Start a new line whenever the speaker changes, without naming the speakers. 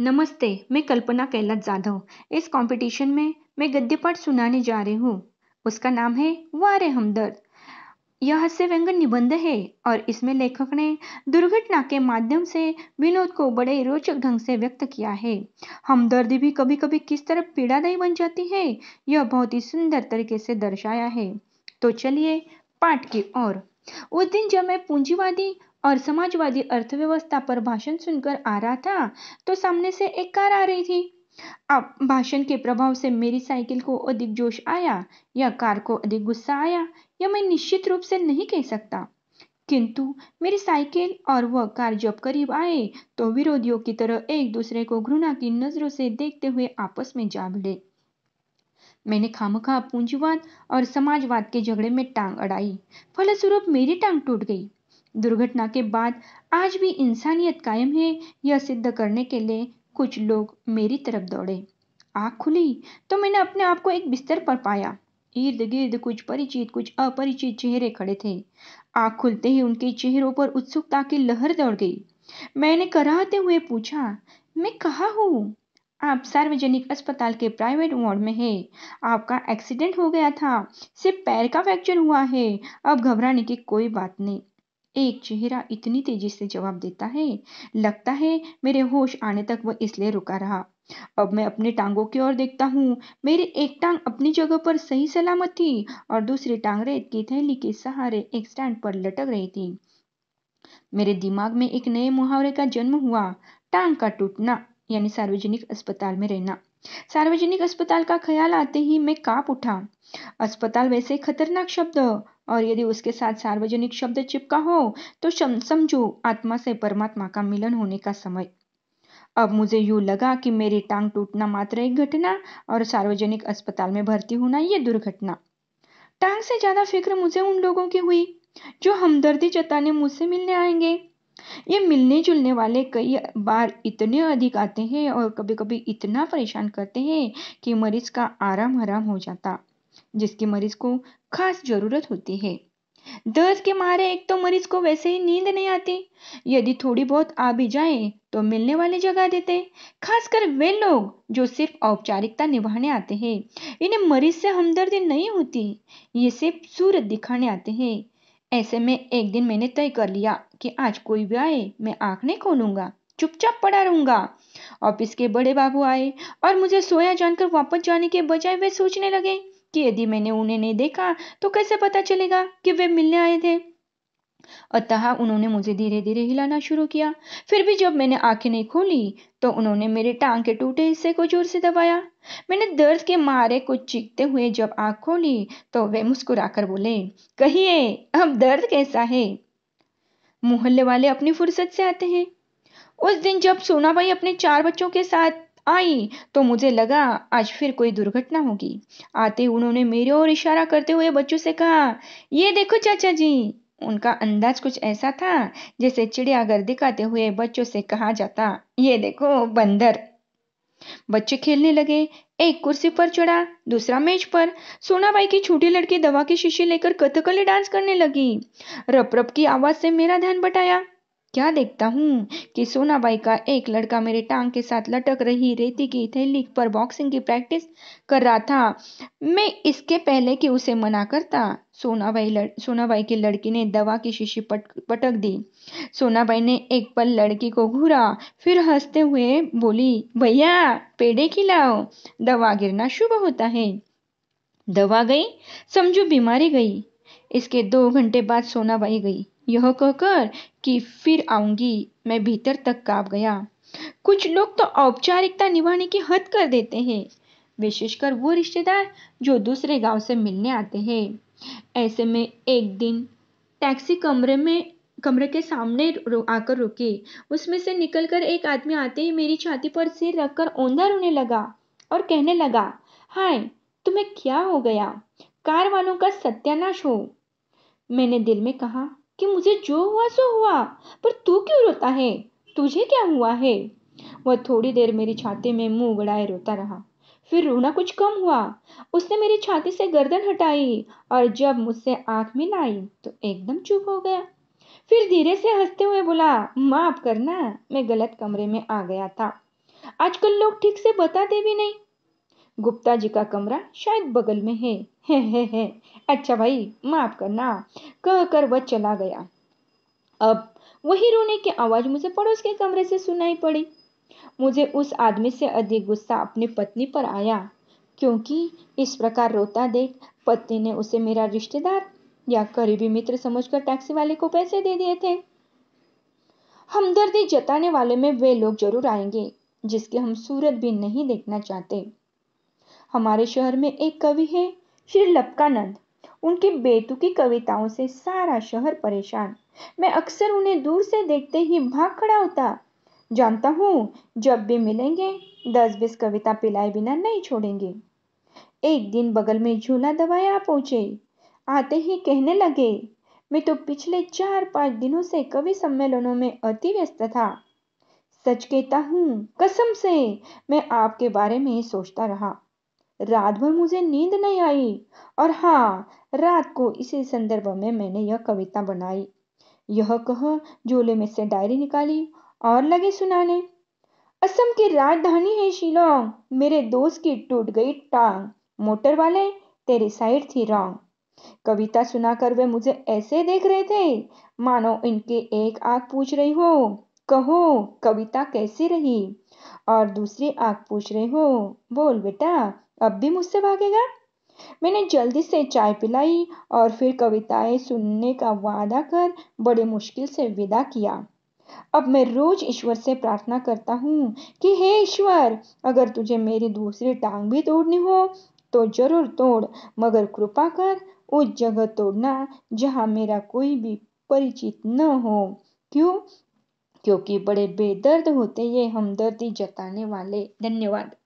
नमस्ते मैं कल्पना कैलाश जाधव इस कंपटीशन में मैं गद्य पाठ सुनाने जा रही हूँ उसका नाम है वारे हमदर्द यह हास्य व्यंग निबंध है और इसमें लेखक ने दुर्घटना के माध्यम से विनोद को बड़े रोचक ढंग से व्यक्त किया है हमदर्दी भी कभी कभी किस तरह पीड़ादायी बन जाती है यह बहुत ही सुंदर तरीके से दर्शाया है तो चलिए पाठ की ओर उस दिन जब मैं पूंजीवादी और समाजवादी अर्थव्यवस्था पर भाषण सुनकर आ रहा था तो सामने से एक कार आ रही थी अब भाषण के प्रभाव से मेरी साइकिल को अधिक जोश आया या कार को अधिक गुस्सा आया यह मैं निश्चित रूप से नहीं कह सकता किंतु मेरी साइकिल और वह कार जब करीब आए तो विरोधियों की तरह एक दूसरे को घृणा की नजरों से देखते हुए आपस में जा भिड़े मैंने खामखा पूंजीवाद और समाजवाद के झगड़े में टांग अड़ाई फलस्वरूप मेरी टांग टूट गई दुर्घटना के बाद आज भी इंसानियत कायम है यह सिद्ध करने के लिए कुछ लोग मेरी तरफ दौड़े आँख खुली तो मैंने अपने आप को एक बिस्तर पर पाया इर्द गिर्द कुछ परिचित कुछ अपरिचित चेहरे खड़े थे आँख खुलते ही उनके चेहरों पर उत्सुकता की लहर दौड़ गई मैंने कराहते हुए पूछा मैं कहा हूँ आप सार्वजनिक अस्पताल के प्राइवेट वार्ड में है आपका एक्सीडेंट हो गया था सिर्फ पैर का फ्रैक्चर हुआ है अब घबराने की कोई बात नहीं एक चेहरा इतनी तेजी से जवाब देता है लगता है मेरे होश आने तक वह इसलिए रुका रहा अब मैं अपने टांगों की ओर देखता हूँ मेरी एक टांग अपनी जगह पर सही सलामत थी और दूसरी टांग रेत की थैली के सहारे एक स्टैंड पर लटक रही थी मेरे दिमाग में एक नए मुहावरे का जन्म हुआ टांग का टूटना यानी सार्वजनिक अस्पताल में रहना सार्वजनिक अस्पताल का ख्याल आते ही मैं कांप उठा अस्पताल वैसे खतरनाक शब्द और यदि उसके साथ सार्वजनिक शब्द चिपका हो तो समझो आत्मा से परमात्मा का मिलन होने का समय अब मुझे यूं लगा कि मेरी टांग टूटना मात्र एक घटना और सार्वजनिक अस्पताल में भर्ती होना ये दुर्घटना टांग से ज्यादा फिक्र मुझे उन लोगों की हुई जो हमदर्दी जताने मुझसे मिलने आएंगे ये मिलने जुलने वाले कई बार इतने अधिक आते हैं और कभी कभी इतना परेशान करते हैं कि मरीज का आराम हराम हो जाता जिसके मरीज को खास जरूरत होती है दर्द के मारे एक तो मरीज को वैसे ही नींद नहीं आती यदि थोड़ी बहुत आ भी जाए तो मिलने वाली जगह देते खासकर वे लोग जो सिर्फ औपचारिकता निभाने आते हैं इन्हें मरीज से हमदर्दी नहीं होती ये सिर्फ सूरत दिखाने आते हैं ऐसे में एक दिन मैंने तय कर लिया कि आज कोई भी आए मैं आंख नहीं खोलूंगा चुपचाप पड़ा रहूंगा ऑफिस के बड़े बाबू आए और मुझे सोया जानकर वापस जाने के बजाय वे सोचने लगे कि यदि मैंने उन्हें नहीं देखा तो कैसे पता चलेगा कि वे मिलने आए थे अतः उन्होंने मुझे धीरे धीरे हिलाना शुरू किया फिर भी जब मैंने आंखें नहीं खोली तो उन्होंने मेरे टांग के टूटे हिस्से को जोर से दबाया मैंने दर्द के मारे कुछ चीखते हुए जब आंख खोली तो वे मुस्कुराकर बोले कहिए अब दर्द कैसा है मोहल्ले वाले अपनी फुर्सत से आते हैं उस दिन जब सोनाबाई अपने चार बच्चों के साथ आई तो मुझे लगा आज फिर कोई दुर्घटना होगी आते उन्होंने मेरे ओर इशारा करते हुए बच्चों से कहा ये देखो चाचा जी उनका अंदाज कुछ ऐसा था जैसे चिड़िया घर दिखाते हुए बच्चों से कहा जाता ये देखो बंदर बच्चे खेलने लगे एक कुर्सी पर चढ़ा दूसरा मेज पर सोना सोनाबाई की छोटी लड़की दवा की शीशी लेकर कथकली डांस करने लगी रप रप की आवाज से मेरा ध्यान बटाया क्या देखता हूँ कि सोनाबाई का एक लड़का मेरे टांग के साथ लटक रही रेती की थैली पर बॉक्सिंग की प्रैक्टिस कर रहा था मैं इसके पहले कि उसे मना करता सोनाबाई लड़ सोनाबाई के लड़की ने दवा की शीशी पट पटक दी सोनाबाई ने एक पल लड़की को घूरा फिर हंसते हुए बोली भैया पेड़े खिलाओ दवा गिरना शुभ होता है दवा गई समझो बीमारी गई इसके दो घंटे बाद सोनाबाई गई यह कहकर कि फिर आऊंगी मैं भीतर तक काप गया कुछ लोग तो औपचारिकता निभाने की हद कर देते हैं विशेषकर वो रिश्तेदार जो दूसरे गांव से मिलने आते हैं ऐसे में एक दिन टैक्सी कमरे में कमरे के सामने रु, आकर रुके उसमें से निकलकर एक आदमी आते ही मेरी छाती पर सिर रखकर ओंधा रोने लगा और कहने लगा हाय तुम्हें क्या हो गया कार वालों का सत्यानाश हो मैंने दिल में कहा कि मुझे जो हुआ सो हुआ पर तू क्यों रोता है तुझे क्या हुआ है वह थोड़ी देर मेरी छाती में मुंह उगड़ाए रोता रहा फिर रोना कुछ कम हुआ उसने मेरी छाती से गर्दन हटाई और जब मुझसे आंख मिलाई तो एकदम चुप हो गया फिर धीरे से हंसते हुए बोला माफ करना मैं गलत कमरे में आ गया था आजकल लोग ठीक से बताते भी नहीं गुप्ता जी का कमरा शायद बगल में है हे हे हे अच्छा भाई माफ करना कह कर वह चला गया अब वही रोने की आवाज मुझे पड़ोस के कमरे से सुनाई पड़ी मुझे उस आदमी से अधिक गुस्सा अपनी पत्नी पर आया क्योंकि इस प्रकार रोता देख पत्नी ने उसे मेरा रिश्तेदार या करीबी मित्र समझकर टैक्सी वाले को पैसे दे दिए थे हमदर्दी जताने वाले में वे लोग जरूर आएंगे जिसके हम सूरत भी नहीं देखना चाहते हमारे शहर में एक कवि है श्री लपकानंद उनकी बेतुकी कविताओं से सारा शहर परेशान मैं अक्सर उन्हें दूर से देखते ही भाग खड़ा होता जानता हूँ जब भी मिलेंगे दस बीस कविता पिलाए बिना नहीं छोड़ेंगे एक दिन बगल में झूला दबाया पहुंचे आते ही कहने लगे मैं तो पिछले चार पांच दिनों से कवि सम्मेलनों में अति व्यस्त था सच कहता हूँ कसम से मैं आपके बारे में ही सोचता रहा रात भर मुझे नींद नहीं आई और हाँ रात को इसी संदर्भ में मैंने यह कविता बनाई यह कह झोले में से डायरी निकाली और लगे सुनाने असम की राजधानी है शिलोंग मेरे दोस्त की टूट गई टांग मोटर वाले तेरी साइड थी रॉन्ग कविता सुनाकर वे मुझे ऐसे देख रहे थे मानो इनके एक आग पूछ रही हो कहो कविता कैसी रही और दूसरी आग पूछ रहे हो बोल बेटा अब भी मुझसे भागेगा मैंने जल्दी से चाय पिलाई और फिर कविताएं सुनने का वादा कर बड़े मुश्किल से विदा किया अब मैं रोज ईश्वर से प्रार्थना करता हूँ कि हे ईश्वर अगर तुझे मेरी दूसरी टांग भी तोड़नी हो तो जरूर तोड़ मगर कृपा कर उस जगह तोड़ना जहाँ मेरा कोई भी परिचित न हो क्यों क्योंकि बड़े बेदर्द होते ये हमदर्दी जताने वाले धन्यवाद